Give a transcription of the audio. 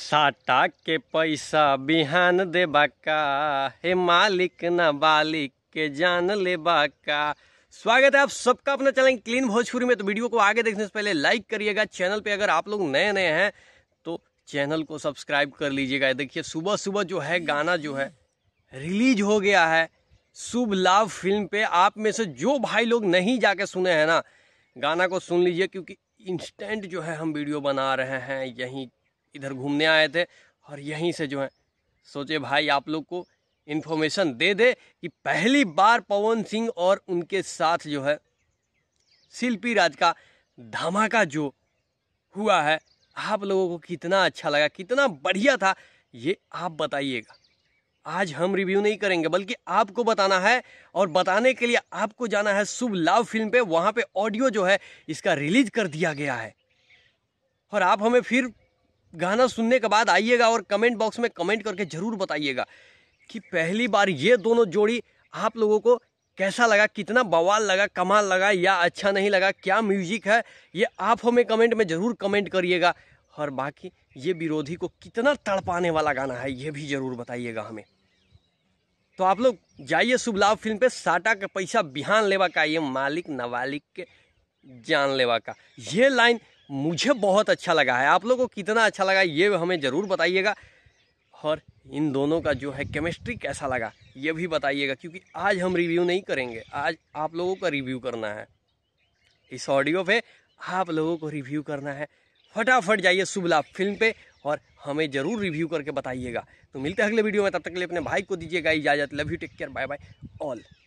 साटा के पैसा बिहान दे बाका हे मालिक ना बालिक के जान ले बाका स्वागत है आप सबका अपना चैनल क्लीन भोजपुरी में तो वीडियो को आगे देखने से पहले लाइक करिएगा चैनल पे अगर आप लोग नए नए हैं तो चैनल को सब्सक्राइब कर लीजिएगा देखिए सुबह सुबह जो है गाना जो है रिलीज हो गया है शुभ लाभ फिल्म पे आप में से जो भाई लोग नहीं जाके सुने हैं ना गाना को सुन लीजिए क्योंकि इंस्टेंट जो है हम वीडियो बना रहे हैं यहीं इधर घूमने आए थे और यहीं से जो है सोचे भाई आप लोग को इन्फॉर्मेशन दे दे कि पहली बार पवन सिंह और उनके साथ जो है शिल्पी राज का धमाका जो हुआ है आप लोगों को कितना अच्छा लगा कितना बढ़िया था ये आप बताइएगा आज हम रिव्यू नहीं करेंगे बल्कि आपको बताना है और बताने के लिए आपको जाना है शुभ लाभ फिल्म पे वहाँ पे ऑडियो जो है इसका रिलीज कर दिया गया है और आप हमें फिर गाना सुनने के बाद आइएगा और कमेंट बॉक्स में कमेंट करके ज़रूर बताइएगा कि पहली बार ये दोनों जोड़ी आप लोगों को कैसा लगा कितना बवाल लगा कमाल लगा या अच्छा नहीं लगा क्या म्यूजिक है ये आप हमें कमेंट में ज़रूर कमेंट करिएगा और बाकी ये विरोधी को कितना तड़पाने वाला गाना है ये भी ज़रूर बताइएगा हमें तो आप लोग जाइए शुभ लाभ फिल्म पे साटा का पैसा बिहान लेवा का ये मालिक नवालिक के जान लेवा का ये लाइन मुझे बहुत अच्छा लगा है आप लोगों को कितना अच्छा लगा ये हमें ज़रूर बताइएगा और इन दोनों का जो है केमिस्ट्री कैसा लगा ये भी बताइएगा क्योंकि आज हम रिव्यू नहीं करेंगे आज आप लोगों का रिव्यू करना है इस ऑडियो पे आप लोगों को रिव्यू करना है फटाफट जाइए सुबला फिल्म पे और हमें ज़रूर रिव्यू करके बताइएगा तो मिलते हैं अगले वीडियो में तब तक के लिए अपने भाई को दीजिएगा इजाज़त love you take care bye bye all